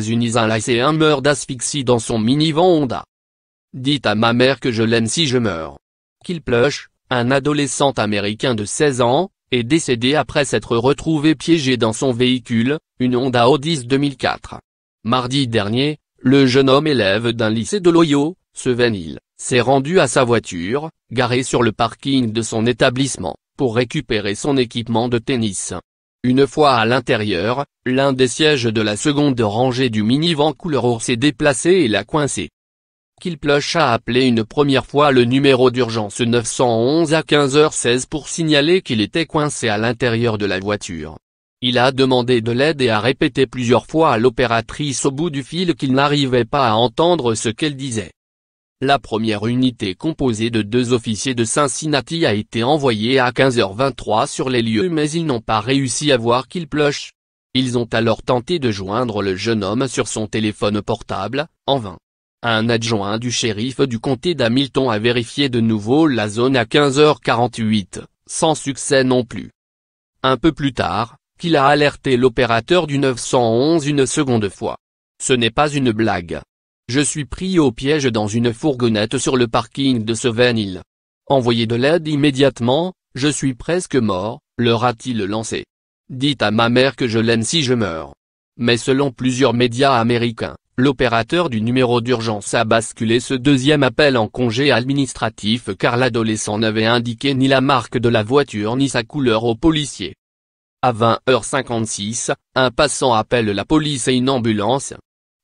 unis un lycéen meurt d'asphyxie dans son minivan Honda. Dites à ma mère que je l'aime si je meurs. Qu'il plush, un adolescent américain de 16 ans, est décédé après s'être retrouvé piégé dans son véhicule, une Honda Odyssey 2004. Mardi dernier, le jeune homme élève d'un lycée de l'oyo Seven s'est rendu à sa voiture, garée sur le parking de son établissement, pour récupérer son équipement de tennis. Une fois à l'intérieur, l'un des sièges de la seconde rangée du minivan couleur s'est déplacé et l'a coincé. Kilplush a appelé une première fois le numéro d'urgence 911 à 15h16 pour signaler qu'il était coincé à l'intérieur de la voiture. Il a demandé de l'aide et a répété plusieurs fois à l'opératrice au bout du fil qu'il n'arrivait pas à entendre ce qu'elle disait. La première unité composée de deux officiers de Cincinnati a été envoyée à 15h23 sur les lieux mais ils n'ont pas réussi à voir qu'il ploche. Ils ont alors tenté de joindre le jeune homme sur son téléphone portable, en vain. Un adjoint du shérif du comté d'Hamilton a vérifié de nouveau la zone à 15h48, sans succès non plus. Un peu plus tard, qu'il a alerté l'opérateur du 911 une seconde fois. Ce n'est pas une blague. Je suis pris au piège dans une fourgonnette sur le parking de Sevenil. Envoyez de l'aide immédiatement, je suis presque mort, leur a-t-il lancé. Dites à ma mère que je l'aime si je meurs. Mais selon plusieurs médias américains, l'opérateur du numéro d'urgence a basculé ce deuxième appel en congé administratif car l'adolescent n'avait indiqué ni la marque de la voiture ni sa couleur au policier. À 20h56, un passant appelle la police et une ambulance.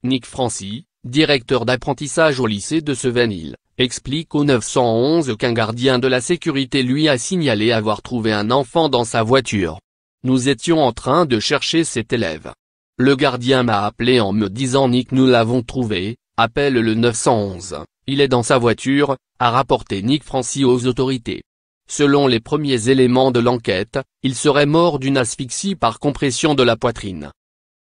Nick Francis, directeur d'apprentissage au lycée de Sevenil, explique au 911 qu'un gardien de la sécurité lui a signalé avoir trouvé un enfant dans sa voiture. Nous étions en train de chercher cet élève. Le gardien m'a appelé en me disant Nick nous l'avons trouvé, appelle le 911, il est dans sa voiture, a rapporté Nick Francis aux autorités. Selon les premiers éléments de l'enquête, il serait mort d'une asphyxie par compression de la poitrine.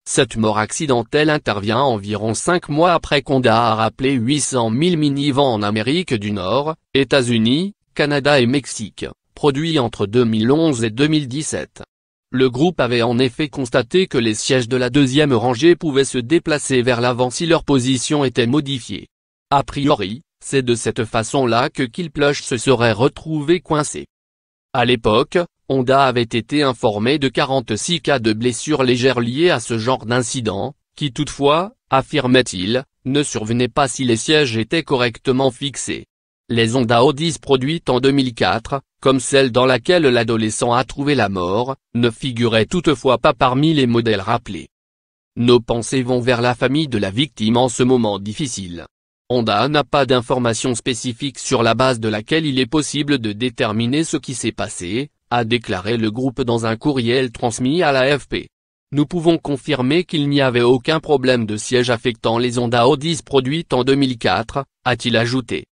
Cette mort accidentelle intervient environ cinq mois après qu'Onda a rappelé 800 000 minivans en Amérique du Nord, États-Unis, Canada et Mexique, produits entre 2011 et 2017. Le groupe avait en effet constaté que les sièges de la deuxième rangée pouvaient se déplacer vers l'avant si leur position était modifiée. A priori, c'est de cette façon-là que Killplush se serait retrouvé coincé. À l'époque, Honda avait été informé de 46 cas de blessures légères liées à ce genre d'incident, qui toutefois, affirmait-il, ne survenait pas si les sièges étaient correctement fixés. Les Honda odys produites en 2004, comme celle dans laquelle l'adolescent a trouvé la mort, ne figuraient toutefois pas parmi les modèles rappelés. Nos pensées vont vers la famille de la victime en ce moment difficile. Honda n'a pas d'informations spécifiques sur la base de laquelle il est possible de déterminer ce qui s'est passé, a déclaré le groupe dans un courriel transmis à l'AFP. Nous pouvons confirmer qu'il n'y avait aucun problème de siège affectant les Honda Audis produites en 2004, a-t-il ajouté.